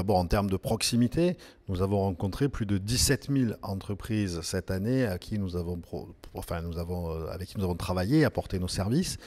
d'abord en termes de proximité, nous avons rencontré plus de 17 000 entreprises cette année à qui nous avons, enfin, nous avons, euh, avec qui nous avons travaillé, apporté nos services.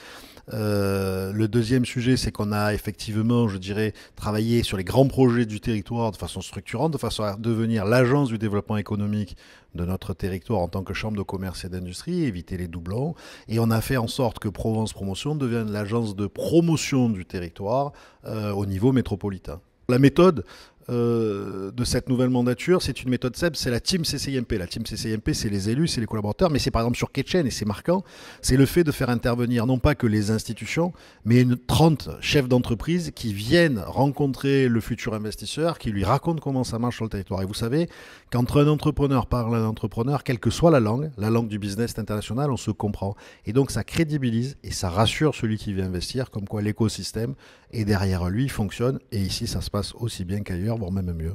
Euh, le deuxième sujet, c'est qu'on a effectivement, je dirais, travaillé sur les grands projets du territoire de façon structurante, de façon à devenir l'agence du développement économique de notre territoire en tant que chambre de commerce et d'industrie, éviter les doublons. Et on a fait en sorte que Provence Promotion devienne l'agence de promotion du territoire euh, au niveau métropolitain. La méthode, euh, de cette nouvelle mandature, c'est une méthode SEB, c'est la team CCIMP. La team CCIMP, c'est les élus, c'est les collaborateurs, mais c'est par exemple sur Ketchen, et c'est marquant, c'est le fait de faire intervenir non pas que les institutions, mais une 30 chefs d'entreprise qui viennent rencontrer le futur investisseur, qui lui racontent comment ça marche sur le territoire. Et vous savez qu'entre un entrepreneur parle un entrepreneur, quelle que soit la langue, la langue du business international, on se comprend. Et donc ça crédibilise et ça rassure celui qui vient investir, comme quoi l'écosystème est derrière lui, fonctionne, et ici ça se passe aussi bien qu'ailleurs voire même mieux.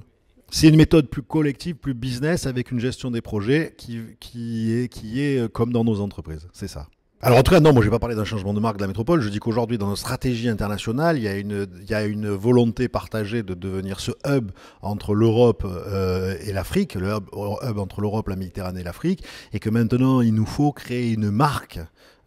C'est une méthode plus collective, plus business, avec une gestion des projets qui, qui, est, qui est euh, comme dans nos entreprises. C'est ça. Alors en tout cas, non, moi je vais pas parler d'un changement de marque de la métropole. Je dis qu'aujourd'hui, dans notre stratégie internationale, il y a une, il y a une volonté partagée de devenir ce hub entre l'Europe euh, et l'Afrique, le hub, hub entre l'Europe, la Méditerranée et l'Afrique, et que maintenant, il nous faut créer une marque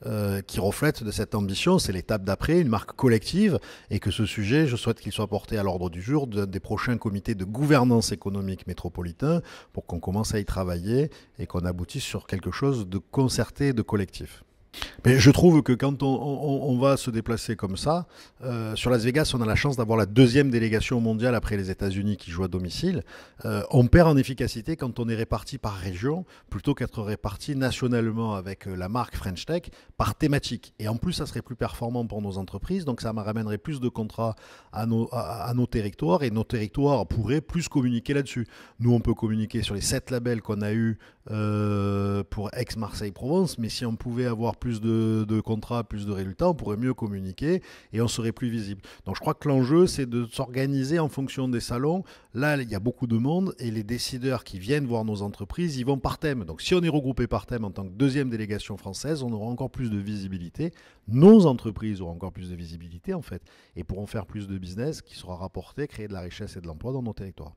euh, qui reflète de cette ambition. C'est l'étape d'après, une marque collective, et que ce sujet, je souhaite qu'il soit porté à l'ordre du jour des prochains comités de gouvernance économique métropolitain pour qu'on commence à y travailler et qu'on aboutisse sur quelque chose de concerté, de collectif. Mais je trouve que quand on, va se déplacer comme ça, euh, sur Las Vegas, on a la chance d'avoir la deuxième délégation mondiale après les États-Unis qui joue à domicile. Euh, on perd en efficacité quand on est réparti par région plutôt qu'être réparti nationalement avec euh, la marque French Tech par thématique. Et en plus, ça serait plus performant pour nos entreprises, donc ça ramènerait plus de contrats à nos, à, nos territoires et nos territoires pourraient plus communiquer là-dessus. Nous, on peut communiquer sur les sept labels qu'on a eus pour ex-Marseille-Provence, mais si on pouvait avoir plus de, contrats, plus de résultats, on pourrait mieux communiquer et on serait plus visible. Donc je crois que l'enjeu, c'est de s'organiser en fonction des salons. Là, il y a beaucoup de monde et les décideurs qui viennent voir nos entreprises, ils vont par thème. Donc si on est regroupé par thème en tant que deuxième délégation française, on aura encore plus de visibilité. Nos entreprises auront encore plus de visibilité, en fait, et pourront faire plus de business qui sera rapporté, créer de la richesse et de l'emploi dans nos territoires.